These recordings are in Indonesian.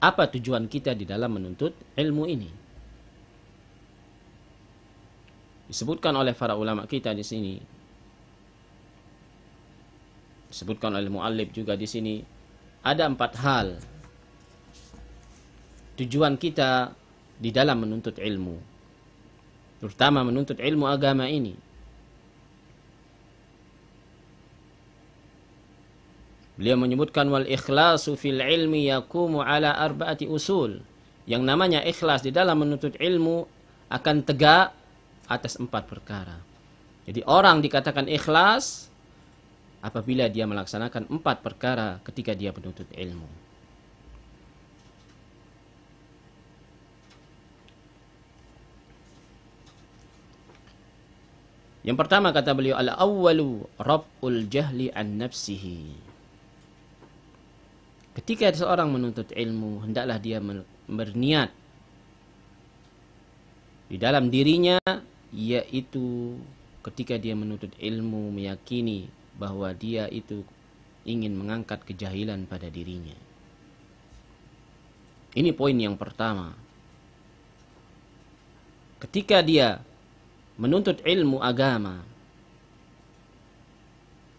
Apa tujuan kita di dalam menuntut ilmu ini? Disebutkan oleh para ulama kita di sini. Disebutkan oleh muallif juga di sini. Ada empat hal tujuan kita di dalam menuntut ilmu. Terutama menuntut ilmu agama ini. Beliau menyebutkan wal ikhlasu fil ilmi yakumu ala arba'ati usul. Yang namanya ikhlas di dalam menuntut ilmu akan tegak atas empat perkara. Jadi orang dikatakan ikhlas apabila dia melaksanakan empat perkara ketika dia menuntut ilmu. Yang pertama kata beliau al-awwalu rab'ul jahli an nafsihi. Ketika seorang menuntut ilmu, hendaklah dia berniat di dalam dirinya, yaitu ketika dia menuntut ilmu, meyakini bahwa dia itu ingin mengangkat kejahilan pada dirinya. Ini poin yang pertama. Ketika dia menuntut ilmu agama,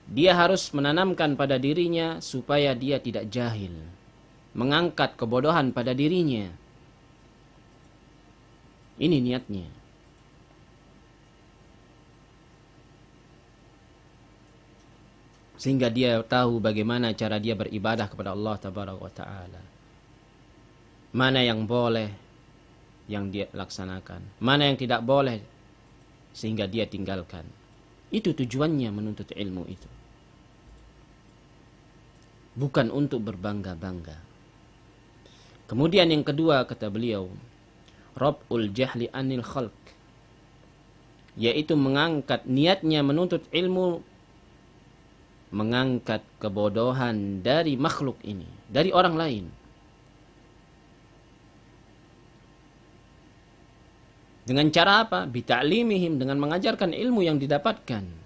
dia harus menanamkan pada dirinya supaya dia tidak jahil, mengangkat kebodohan pada dirinya. Ini niatnya. Sehingga dia tahu bagaimana cara dia beribadah kepada Allah Taala. Mana yang boleh yang dia laksanakan, mana yang tidak boleh sehingga dia tinggalkan. Itu tujuannya menuntut ilmu itu bukan untuk berbangga-bangga. Kemudian yang kedua kata beliau, Robul jahli anil khalq, yaitu mengangkat niatnya menuntut ilmu, mengangkat kebodohan dari makhluk ini, dari orang lain. Dengan cara apa? Bita'limihim, dengan mengajarkan ilmu yang didapatkan.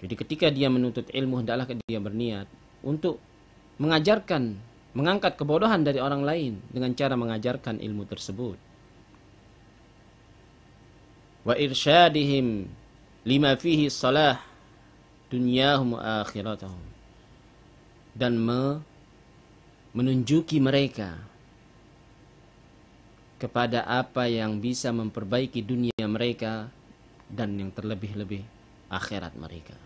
Jadi ketika dia menuntut ilmu hendaklah dia berniat untuk mengajarkan, mengangkat kebodohan dari orang lain dengan cara mengajarkan ilmu tersebut. Wa irsyadihim lima fihi salah dunyahum akhiratahum dan me, menunjuki mereka kepada apa yang bisa memperbaiki dunia mereka dan yang terlebih-lebih akhirat mereka.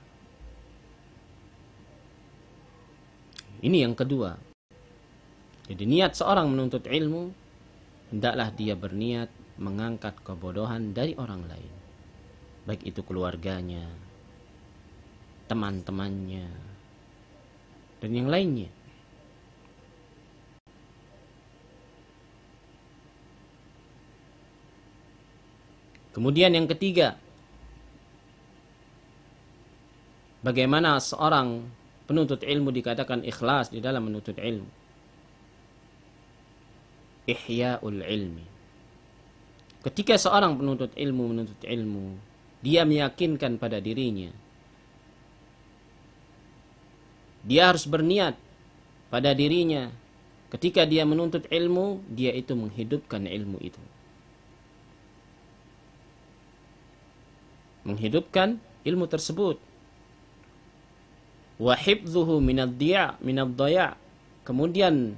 Ini yang kedua. Jadi niat seorang menuntut ilmu, hendaklah dia berniat mengangkat kebodohan dari orang lain. Baik itu keluarganya, teman-temannya, dan yang lainnya. Kemudian yang ketiga, bagaimana seorang penuntut ilmu dikatakan ikhlas di dalam menuntut ilmu. Ihya'ul ilmi. Ketika seorang penuntut ilmu menuntut ilmu, dia meyakinkan pada dirinya. Dia harus berniat pada dirinya. Ketika dia menuntut ilmu, dia itu menghidupkan ilmu itu. Menghidupkan ilmu tersebut wahibzuhu hifdhuhu minad Kemudian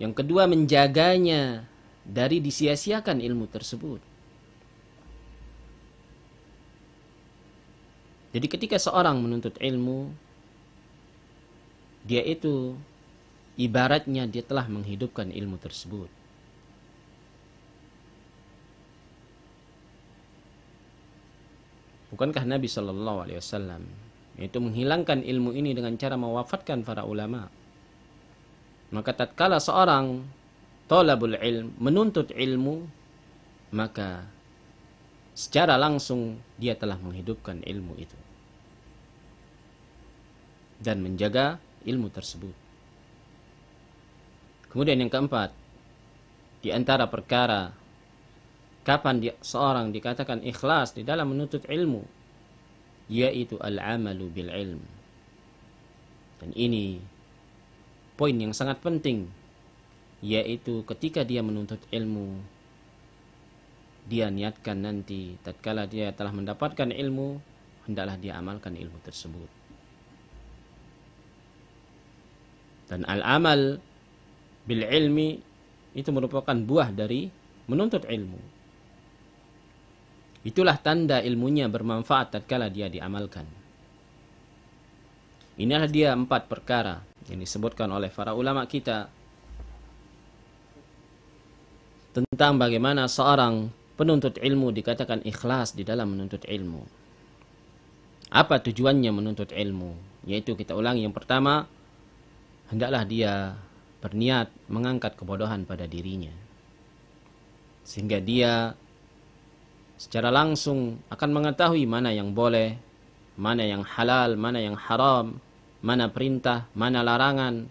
yang kedua menjaganya dari disia-siakan ilmu tersebut. Jadi ketika seorang menuntut ilmu, dia itu ibaratnya dia telah menghidupkan ilmu tersebut. Bukankah Nabi Shallallahu Alaihi Wasallam yaitu menghilangkan ilmu ini dengan cara mewafatkan para ulama. Maka tatkala seorang tolabul ilm menuntut ilmu, maka secara langsung dia telah menghidupkan ilmu itu dan menjaga ilmu tersebut. Kemudian yang keempat, di antara perkara kapan seorang dikatakan ikhlas di dalam menuntut ilmu yaitu al-amalu bil ilm. Dan ini poin yang sangat penting yaitu ketika dia menuntut ilmu dia niatkan nanti tatkala dia telah mendapatkan ilmu hendaklah dia amalkan ilmu tersebut. Dan al-amal bil ilmi itu merupakan buah dari menuntut ilmu. Itulah tanda ilmunya bermanfaat tatkala dia diamalkan. Inilah dia empat perkara yang disebutkan oleh para ulama kita tentang bagaimana seorang penuntut ilmu dikatakan ikhlas di dalam menuntut ilmu. Apa tujuannya menuntut ilmu? Yaitu kita ulangi yang pertama, hendaklah dia berniat mengangkat kebodohan pada dirinya. Sehingga dia secara langsung akan mengetahui mana yang boleh, mana yang halal, mana yang haram, mana perintah, mana larangan,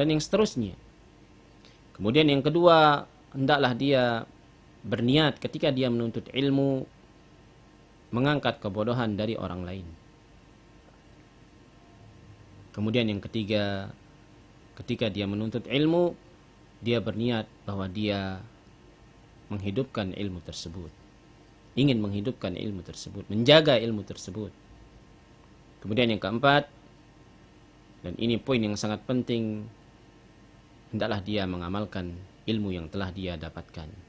dan yang seterusnya. Kemudian yang kedua, hendaklah dia berniat ketika dia menuntut ilmu mengangkat kebodohan dari orang lain. Kemudian yang ketiga, ketika dia menuntut ilmu, dia berniat bahwa dia menghidupkan ilmu tersebut ingin menghidupkan ilmu tersebut, menjaga ilmu tersebut. Kemudian yang keempat, dan ini poin yang sangat penting, hendaklah dia mengamalkan ilmu yang telah dia dapatkan.